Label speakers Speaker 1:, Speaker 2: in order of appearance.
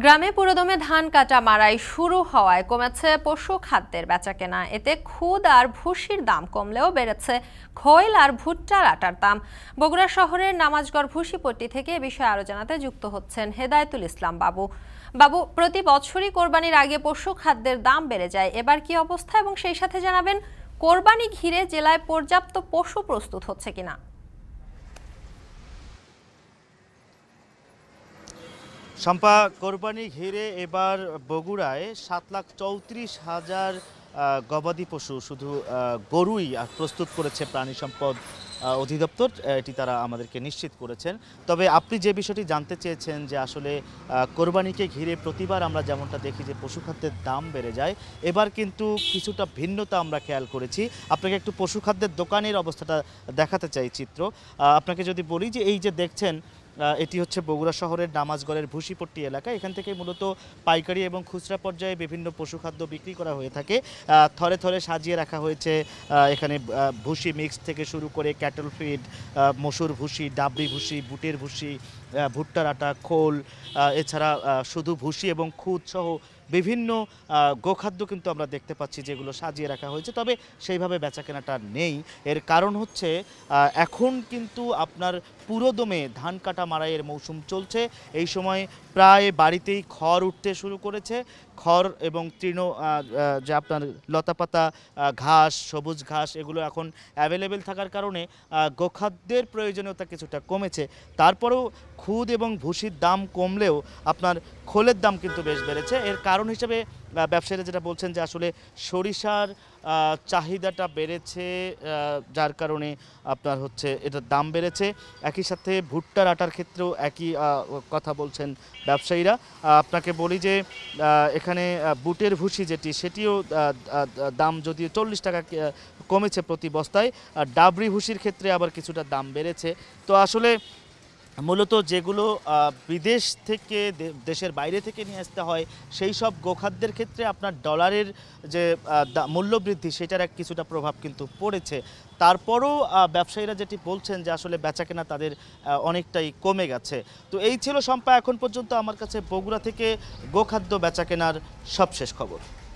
Speaker 1: গ্রামে পুরোদমে ধান কাটা মারাই শুরু হওয়ায় কমেছে পশু খাদ্যের বেচাকেনা এতে খুদ আর ভুসির দাম কমলেও বেড়েছে খৈল আর ভুট্টার আটার দাম বগুড়া শহরের নামাজগড় ভুসিপট্টি থেকে এ বিষয়ে আরো জানাতে যুক্ত হচ্ছেন হেদায়তুল ইসলাম বাবু বাবু প্রতি বছরই কোরবানির আগে পশু খাদ্যের দাম বেড়ে যায় এবার কি অবস্থা এবং সেই সাথে জানাবেন কোরবানি ঘিরে জেলায় পর্যাপ্ত পশু প্রস্তুত হচ্ছে কিনা
Speaker 2: শম্পা কোরবানি ঘিরে এবার বগুড়ায় সাত লাখ চৌত্রিশ হাজার গবাদি পশু শুধু গরুই প্রস্তুত করেছে প্রাণী সম্পদ অধিদপ্তর এটি তারা আমাদেরকে নিশ্চিত করেছেন তবে আপনি যে বিষয়টি জানতে চেয়েছেন যে আসলে কোরবানিকে ঘিরে প্রতিবার আমরা যেমনটা দেখি যে পশু খাদ্যের দাম বেড়ে যায় এবার কিন্তু কিছুটা ভিন্নতা আমরা খেয়াল করেছি আপনাকে একটু পশু খাদ্যের দোকানের অবস্থাটা দেখাতে চাই চিত্র আপনাকে যদি বলি যে এই যে দেখছেন এটি হচ্ছে বগুড়া শহরের নামাজগড়ের ভুসিপট্টি এলাকা এখান থেকে মূলত পাইকারি এবং খুচরা পর্যায়ে বিভিন্ন পশুখাদ্য বিক্রি করা হয়ে থাকে থরে থরে সাজিয়ে রাখা হয়েছে এখানে ভুসি মিক্স থেকে শুরু করে ক্যাটল ফিড মসুর ভুসি ডাবরি ভুসি বুটের ভুসি ভুট্টার আটা খোল এছাড়া শুধু ভুসি এবং খুদ সহ বিভিন্ন গোখাদ্য কিন্তু আমরা দেখতে পাচ্ছি যেগুলো সাজিয়ে রাখা হয়েছে তবে সেইভাবে বেচা কেনাটা নেই এর কারণ হচ্ছে এখন কিন্তু আপনার পুরোদমে ধান কাটা কাটা মারাইয়ের মৌসুম চলছে এই সময় প্রায় বাড়িতেই খড় উঠতে শুরু করেছে খড় এবং তৃণ যে আপনার লতাপাতা ঘাস সবুজ ঘাস এগুলো এখন অ্যাভেলেবেল থাকার কারণে গোখাদ্যের প্রয়োজনীয়তা কিছুটা কমেছে তারপরেও খুদ এবং ভুসির দাম কমলেও আপনার খোলের দাম কিন্তু বেশ বেড়েছে এর কারণ হিসেবে ব্যবসায়ীরা যেটা বলছেন যে আসলে সরিষার চাহিদাটা বেড়েছে যার কারণে আপনার হচ্ছে এটার দাম বেড়েছে একই সাথে ভুট্টার আটার ক্ষেত্রেও একই কথা বলছেন ব্যবসায়ীরা আপনাকে বলি যে এখানে বুটের ভুসি যেটি সেটিও দাম যদিও চল্লিশ টাকা কমেছে প্রতি বস্তায় আর ডাবরি ভুসির ক্ষেত্রে আবার কিছুটা দাম বেড়েছে তো আসলে মূলত যেগুলো বিদেশ থেকে দেশের বাইরে থেকে নিয়ে আসতে হয় সেই সব গোখাদ্যের ক্ষেত্রে আপনার ডলারের যে মূল্যবৃদ্ধি সেটার এক কিছুটা প্রভাব কিন্তু পড়েছে তারপরও ব্যবসায়ীরা যেটি বলছেন যে আসলে বেচাকেনা তাদের অনেকটাই কমে গেছে তো এই ছিল সম্পা এখন পর্যন্ত আমার কাছে বগুড়া থেকে গোখাদ্য বেচাকেনার সবশেষ খবর